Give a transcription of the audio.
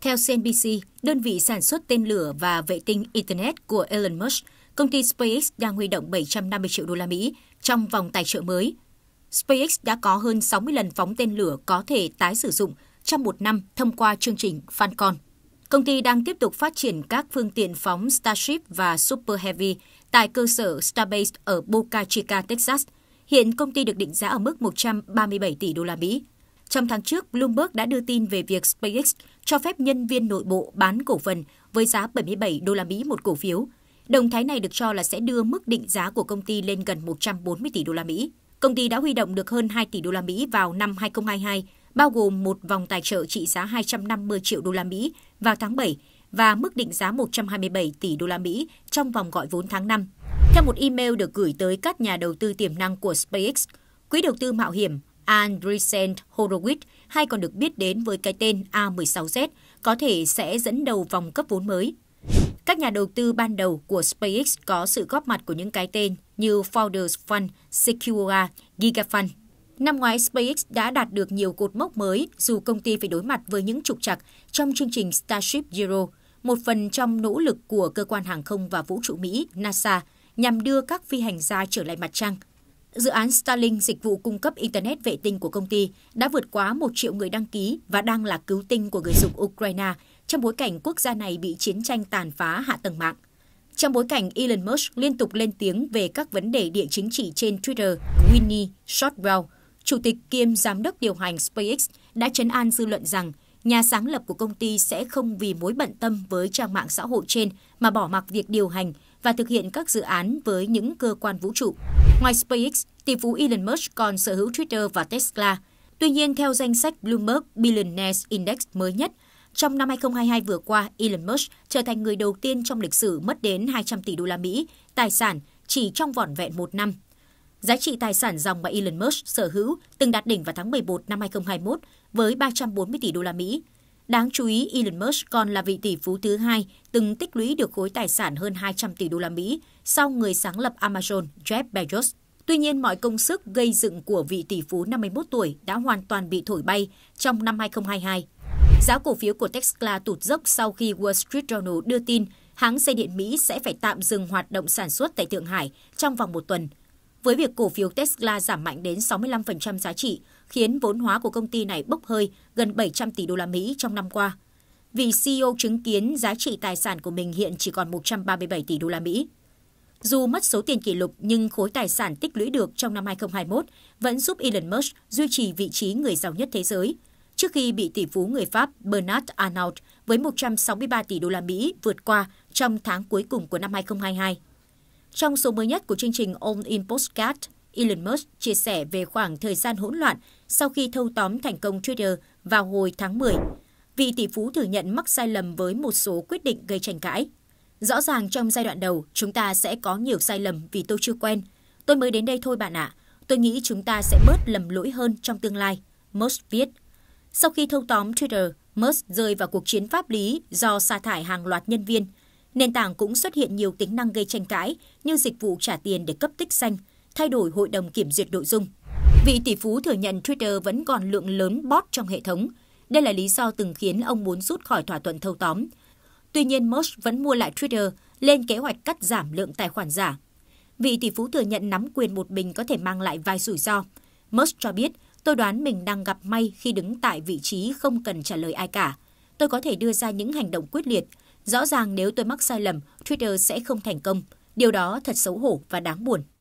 Theo CNBC, đơn vị sản xuất tên lửa và vệ tinh Internet của Elon Musk, công ty SpaceX đang huy động 750 triệu đô la Mỹ trong vòng tài trợ mới. SpaceX đã có hơn 60 lần phóng tên lửa có thể tái sử dụng trong một năm thông qua chương trình Falcon. Công ty đang tiếp tục phát triển các phương tiện phóng Starship và Super Heavy tại cơ sở Starbase ở Boca Chica, Texas. Hiện công ty được định giá ở mức 137 tỷ đô la Mỹ. Trong tháng trước, Bloomberg đã đưa tin về việc SpaceX cho phép nhân viên nội bộ bán cổ phần với giá 77 đô la Mỹ một cổ phiếu. Động thái này được cho là sẽ đưa mức định giá của công ty lên gần 140 tỷ đô la Mỹ. Công ty đã huy động được hơn 2 tỷ đô la Mỹ vào năm 2022, bao gồm một vòng tài trợ trị giá 250 triệu đô la Mỹ vào tháng 7 và mức định giá 127 tỷ đô la Mỹ trong vòng gọi vốn tháng 5. Theo một email được gửi tới các nhà đầu tư tiềm năng của SpaceX, quỹ đầu tư mạo hiểm Andreessen Horowitz, hay còn được biết đến với cái tên A16Z, có thể sẽ dẫn đầu vòng cấp vốn mới. Các nhà đầu tư ban đầu của SpaceX có sự góp mặt của những cái tên như Founders Fund, Secura, Gigafund. Năm ngoái, SpaceX đã đạt được nhiều cột mốc mới dù công ty phải đối mặt với những trục trặc trong chương trình Starship Zero, một phần trong nỗ lực của cơ quan hàng không và vũ trụ Mỹ NASA nhằm đưa các phi hành gia trở lại mặt trăng – Dự án Starlink, dịch vụ cung cấp Internet vệ tinh của công ty, đã vượt quá 1 triệu người đăng ký và đang là cứu tinh của người dùng Ukraine trong bối cảnh quốc gia này bị chiến tranh tàn phá hạ tầng mạng. Trong bối cảnh Elon Musk liên tục lên tiếng về các vấn đề địa chính trị trên Twitter, Winnie Shortwell, chủ tịch kiêm giám đốc điều hành SpaceX, đã chấn an dư luận rằng nhà sáng lập của công ty sẽ không vì mối bận tâm với trang mạng xã hội trên mà bỏ mặc việc điều hành và thực hiện các dự án với những cơ quan vũ trụ. Ngoài SpaceX, tỷ phú Elon Musk còn sở hữu Twitter và Tesla. Tuy nhiên, theo danh sách Bloomberg Billionaires Index mới nhất, trong năm 2022 vừa qua, Elon Musk trở thành người đầu tiên trong lịch sử mất đến 200 tỷ đô la Mỹ tài sản chỉ trong vỏn vẹn một năm. Giá trị tài sản dòng mà Elon Musk sở hữu từng đạt đỉnh vào tháng 11 năm 2021 với 340 tỷ đô la Mỹ. Đáng chú ý, Elon Musk còn là vị tỷ phú thứ hai từng tích lũy được khối tài sản hơn 200 tỷ đô la Mỹ sau người sáng lập Amazon Jeff Bezos. Tuy nhiên, mọi công sức gây dựng của vị tỷ phú 51 tuổi đã hoàn toàn bị thổi bay trong năm 2022. Giá cổ phiếu của Tesla tụt dốc sau khi Wall Street Journal đưa tin hãng xe điện Mỹ sẽ phải tạm dừng hoạt động sản xuất tại Thượng Hải trong vòng một tuần – với việc cổ phiếu Tesla giảm mạnh đến 65% giá trị, khiến vốn hóa của công ty này bốc hơi gần 700 tỷ đô la Mỹ trong năm qua. Vì CEO chứng kiến giá trị tài sản của mình hiện chỉ còn 137 tỷ đô la Mỹ. Dù mất số tiền kỷ lục nhưng khối tài sản tích lũy được trong năm 2021 vẫn giúp Elon Musk duy trì vị trí người giàu nhất thế giới trước khi bị tỷ phú người Pháp Bernard Arnault với 163 tỷ đô la Mỹ vượt qua trong tháng cuối cùng của năm 2022. Trong số mới nhất của chương trình All In Postcard, Elon Musk chia sẻ về khoảng thời gian hỗn loạn sau khi thâu tóm thành công Twitter vào hồi tháng 10. Vị tỷ phú thừa nhận mắc sai lầm với một số quyết định gây tranh cãi. Rõ ràng trong giai đoạn đầu, chúng ta sẽ có nhiều sai lầm vì tôi chưa quen. Tôi mới đến đây thôi bạn ạ. À. Tôi nghĩ chúng ta sẽ bớt lầm lỗi hơn trong tương lai, Musk viết. Sau khi thâu tóm Twitter, Musk rơi vào cuộc chiến pháp lý do sa thải hàng loạt nhân viên – Nền tảng cũng xuất hiện nhiều tính năng gây tranh cãi như dịch vụ trả tiền để cấp tích xanh, thay đổi hội đồng kiểm duyệt nội dung. Vị tỷ phú thừa nhận Twitter vẫn còn lượng lớn bot trong hệ thống. Đây là lý do từng khiến ông muốn rút khỏi thỏa thuận thâu tóm. Tuy nhiên, Musk vẫn mua lại Twitter, lên kế hoạch cắt giảm lượng tài khoản giả. Vị tỷ phú thừa nhận nắm quyền một mình có thể mang lại vài rủi ro. Musk cho biết, tôi đoán mình đang gặp may khi đứng tại vị trí không cần trả lời ai cả. Tôi có thể đưa ra những hành động quyết liệt, Rõ ràng nếu tôi mắc sai lầm, Twitter sẽ không thành công. Điều đó thật xấu hổ và đáng buồn.